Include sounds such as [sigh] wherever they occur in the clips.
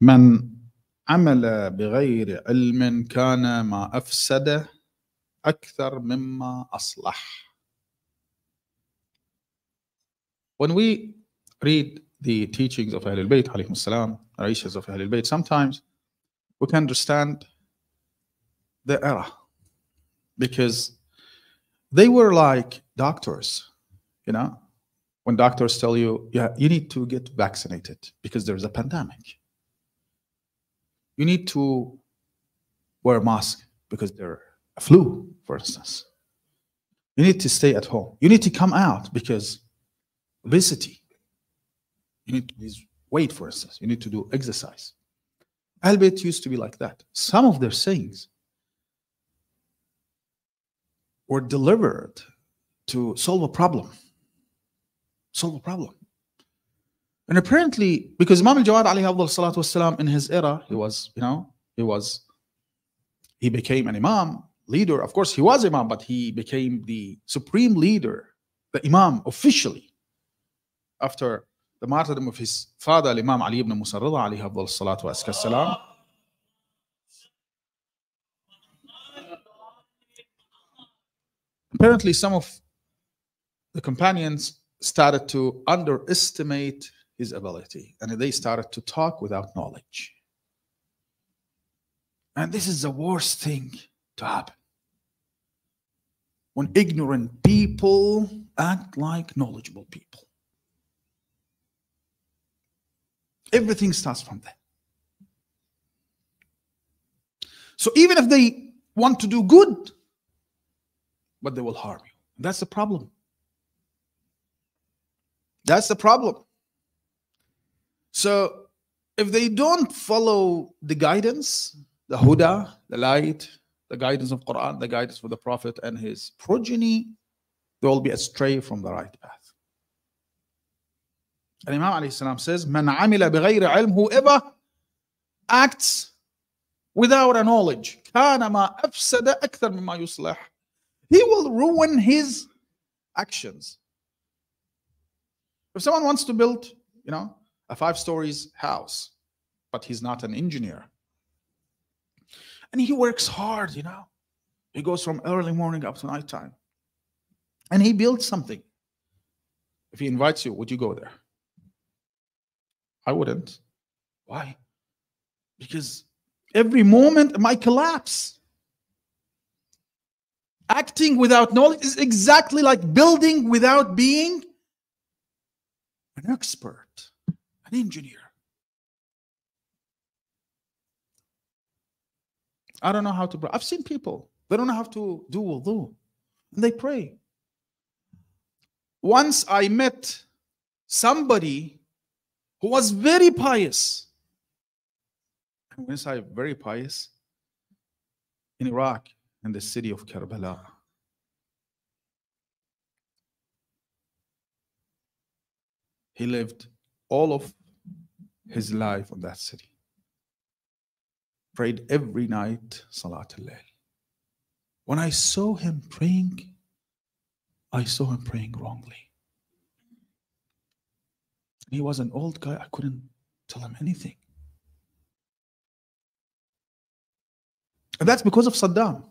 من عمل بغير علم كان ما افسد اكثر مما اصلح when we read the teachings of Ahlul Bayt عليهم السلام narrations of Ahlul Bayt sometimes we can understand the era because they were like doctors you know when doctors tell you, yeah, you need to get vaccinated because there's a pandemic. You need to wear a mask because there's a flu, for instance. You need to stay at home. You need to come out because obesity. You need to lose weight, for instance. You need to do exercise. Albeit used to be like that. Some of their sayings were delivered to solve a problem solve a problem. And apparently, because Imam al-Jawad alayhi salatu wasalam, in his era, he was, you know, he was, he became an imam, leader. Of course, he was imam, but he became the supreme leader, the imam officially, after the martyrdom of his father, Imam Ali ibn Musa Rida alayhi salatu wasalam. Apparently, some of the companions started to underestimate his ability and they started to talk without knowledge. And this is the worst thing to happen. When ignorant people act like knowledgeable people, everything starts from there. So even if they want to do good, but they will harm you. That's the problem. That's the problem. So if they don't follow the guidance, the huda, the light, the guidance of Quran, the guidance for the Prophet and his progeny, they will be astray from the right path. And Imam Ali says, Man amila ilm, whoever acts without a knowledge, He will ruin his actions if someone wants to build, you know, a five stories house, but he's not an engineer. And he works hard, you know. He goes from early morning up to nighttime. And he builds something. If he invites you, would you go there? I wouldn't. Why? Because every moment it might collapse. Acting without knowledge is exactly like building without being an expert, an engineer. I don't know how to pray. I've seen people, they don't know how to do wudu, and they pray. Once I met somebody who was very pious. I'm going to say very pious in Iraq, in the city of Karbala. He lived all of his life on that city. Prayed every night, Salatul Layl. When I saw him praying, I saw him praying wrongly. He was an old guy, I couldn't tell him anything. And that's because of Saddam.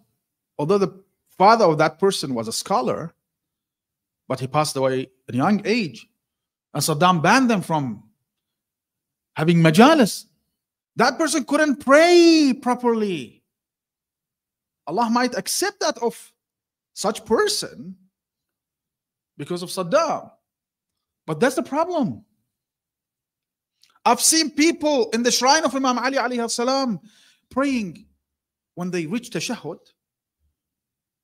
Although the father of that person was a scholar, but he passed away at a young age. And Saddam banned them from having majalis. That person couldn't pray properly. Allah might accept that of such person because of Saddam. But that's the problem. I've seen people in the shrine of Imam Ali alayhi praying when they reached tashahhud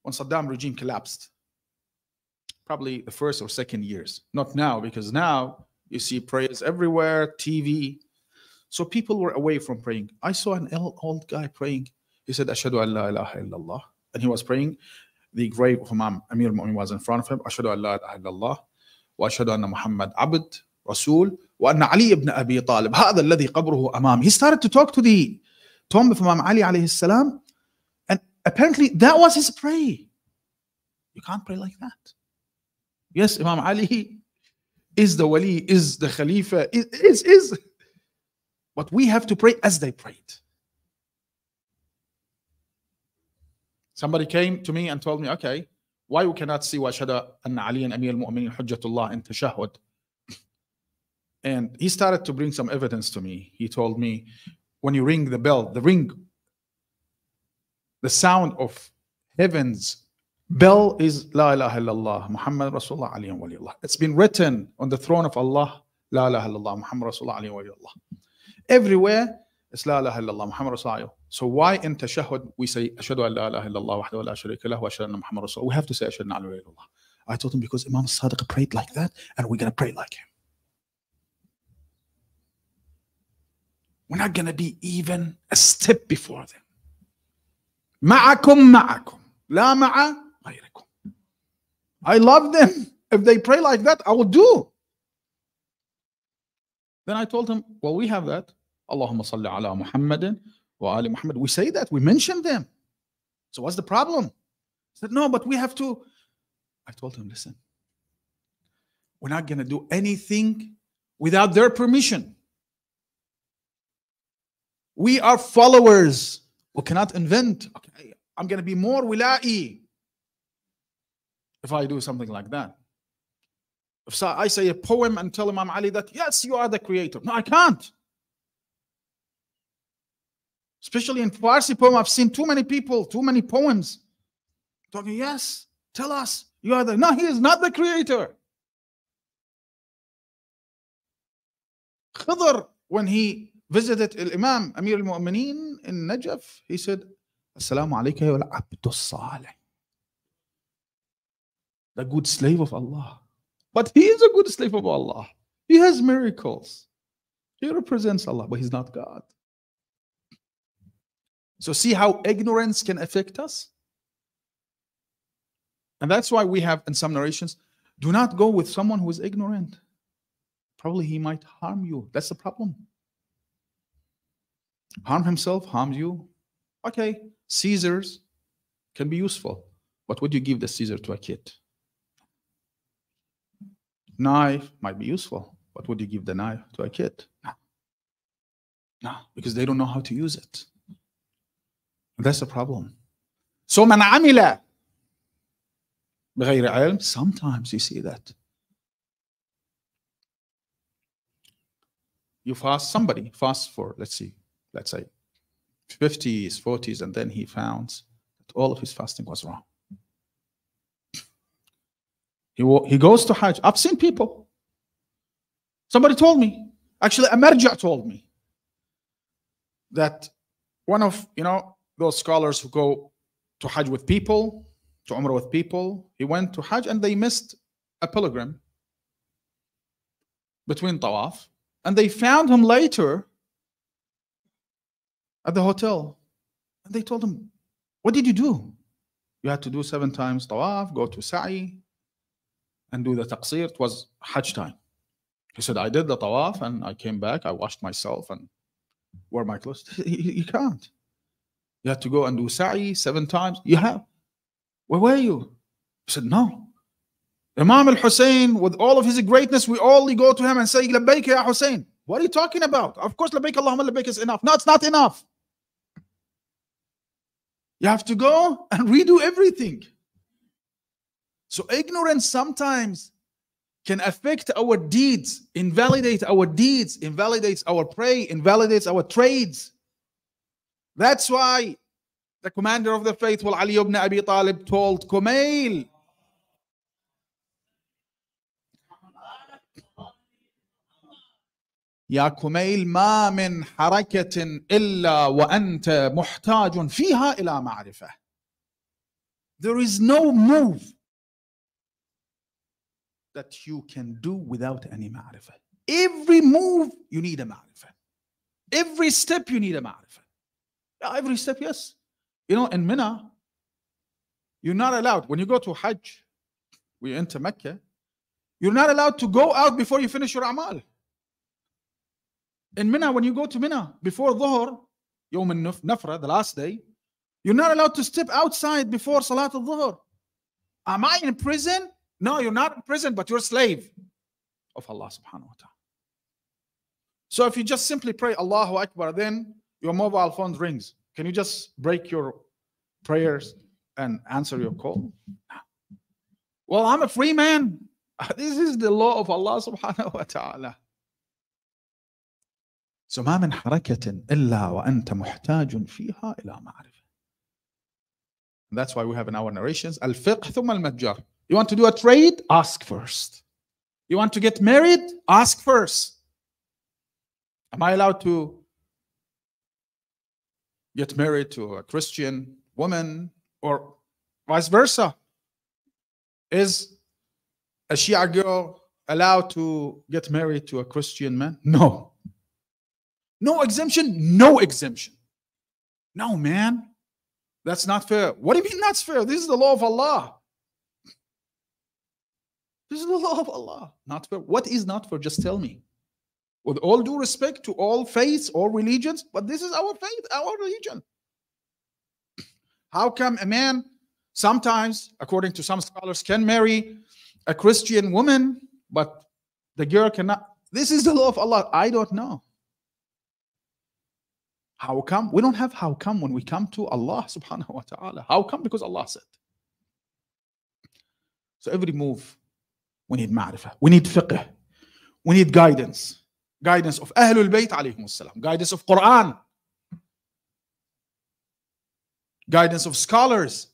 when Saddam regime collapsed probably the first or second years, not now, because now you see prayers everywhere, TV. So people were away from praying. I saw an old guy praying. He said, Ashadu an la ilaha illallah. And he was praying. The grave of Imam Amir Mu'min was in front of him. Ashadu an la ilaha illallah. Wa ashadu anna Muhammad abd, rasul. Wa anna Ali ibn Abi Talib. هذا الذي قبره Amam." He started to talk to the tomb of Imam Ali alayhi salam. And apparently that was his prayer. You can't pray like that. Yes, Imam Ali is the wali, is the khalifa, is, is, is. But we have to pray as they prayed. Somebody came to me and told me, okay, why we cannot see Washada and Ali and Amir al-Mu'minin Hujjatullah in tashahud? [laughs] And he started to bring some evidence to me. He told me, when you ring the bell, the ring, the sound of heaven's bell is La ilaha illallah, Muhammad Rasulullah, Ali and Waliullah. It's been written on the throne of Allah, La ilaha illallah, Muhammad Rasulullah, Ali and Waliullah. Everywhere, it's La ilaha illallah, Muhammad Rasulullah. So why in tashahud we say, Ashadu an la ilaha illallah, wa la sharika lahu, wa ashadu anna Muhammad Rasulullah. We have to say, Ashadu an la ilaha I told him because Imam Sadiq prayed like that, and we're going to pray like him. We're not going to be even a step before them. Ma'akum ma'akum la مع I love them. If they pray like that, I would do. Then I told him, well, we have that. Allahumma salli ala Muhammadin wa ali Muhammad. We say that, we mention them. So what's the problem? He said, no, but we have to. I told him, listen, we're not going to do anything without their permission. We are followers. We cannot invent. Okay, I'm going to be more wila'i if I do something like that. If I say a poem and tell Imam Ali that, yes, you are the creator. No, I can't. Especially in Farsi poem, I've seen too many people, too many poems talking, yes, tell us, you are the, no, he is not the creator. Khidr, when he visited Imam Amir al Mu'mineen in Najaf, he said, Assalamu alaykum, wal abdu salih the good slave of Allah. But he is a good slave of Allah. He has miracles. He represents Allah, but he's not God. So, see how ignorance can affect us? And that's why we have in some narrations do not go with someone who is ignorant. Probably he might harm you. That's the problem. Harm himself, harms you. Okay, Caesars can be useful. But would you give the Caesar to a kid? knife might be useful, but would you give the knife to a kid? No. No, because they don't know how to use it. That's the problem. So man amila sometimes you see that. You fast somebody, fast for, let's see, let's say 50s, 40s, and then he found that all of his fasting was wrong. He, he goes to Hajj. I've seen people. Somebody told me, actually, a marja told me that one of, you know, those scholars who go to Hajj with people, to Umrah with people, he went to Hajj and they missed a pilgrim between Tawaf and they found him later at the hotel. And they told him, What did you do? You had to do seven times Tawaf, go to Sa'i, and do the taqsir. It was Hajj time. He said, I did the tawaf and I came back, I washed myself and wore my clothes. You [laughs] can't. You have to go and do sa'i seven times. You have. Where were you? He said, No. Imam al Hussein, with all of his greatness, we only go to him and say, Labbaik ya Hussein. What are you talking about? Of course, Labbaik Allahumma Labbaik is enough. No, it's not enough. You have to go and redo everything. So ignorance sometimes can affect our deeds, invalidate our deeds, invalidates our prey, invalidates our trades. That's why the commander of the faithful Ali ibn Abi Talib told Kumail, يا كميل ما من حركة إلا وأنت محتاج فيها إلى معرفة. There is no move that you can do without any ma'rifah. Every move, you need a ma'rifah. Every step, you need a ma'rifah. Every step, yes. You know, in Mina, you're not allowed, when you go to Hajj, we enter Mecca, you're not allowed to go out before you finish your amal. In Mina, when you go to Mina, before Dhuhr, Yom Nafra, the last day, you're not allowed to step outside before Salat al-Dhuhr. Am I in prison? No, you're not in prison, but you're a slave of Allah subhanahu wa ta'ala. So if you just simply pray Allahu Akbar, then your mobile phone rings. Can you just break your prayers and answer your call? Well, I'm a free man. [laughs] This is the law of Allah subhanahu wa ta'ala. So ما من حركة إلا وأنت محتاج فيها إلى معرفة. That's why we have in our narrations al الفقه ثم المتجر. You want to do a trade? Ask first. You want to get married? Ask first. Am I allowed to get married to a Christian woman or vice versa? Is a Shia girl allowed to get married to a Christian man? No. No exemption? No exemption. No, man. That's not fair. What do you mean that's fair? This is the law of Allah. This is the law of Allah, not for what is not for, just tell me. With all due respect to all faiths, all religions, but this is our faith, our religion. How come a man sometimes, according to some scholars, can marry a Christian woman, but the girl cannot? This is the law of Allah. I don't know. How come? We don't have how come when we come to Allah subhanahu wa ta'ala. How come? Because Allah said. So every move we need ma'rifah. We need fiqh. We need guidance. Guidance of Ahlul Bayt alayhim salam. Guidance of Quran. Guidance of scholars.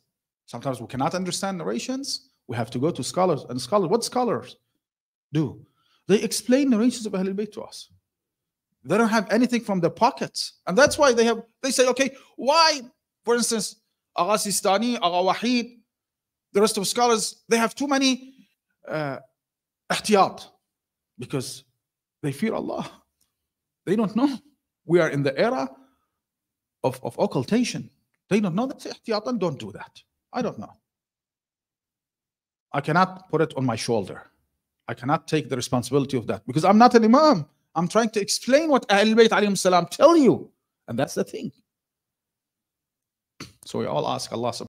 Sometimes we cannot understand narrations. We have to go to scholars. And scholars, what scholars do? They explain narrations of Ahlul Bayt to us. They don't have anything from their pockets. And that's why they have they say, okay, why, for instance, Agha Sistani, Agha Wahid, the rest of scholars, they have too many uh, احتياط because they fear Allah. They don't know. We are in the era of, of occultation. They don't know that. ihtiyat and don't do that. I don't know. I cannot put it on my shoulder. I cannot take the responsibility of that because I'm not an imam. I'm trying to explain what Ahlul Bayt alayhi salam tell you. And that's the thing. So we all ask Allah subhanahu